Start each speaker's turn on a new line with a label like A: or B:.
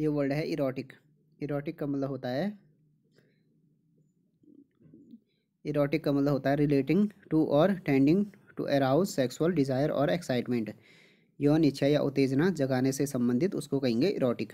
A: ये वर्ड है erotic erotic का मतलब होता है इरोटिक का मतलब होता है relating to or tending to arouse sexual desire or excitement यौन इच्छा या उत्तेजना जगाने से संबंधित उसको कहेंगे इरोटिक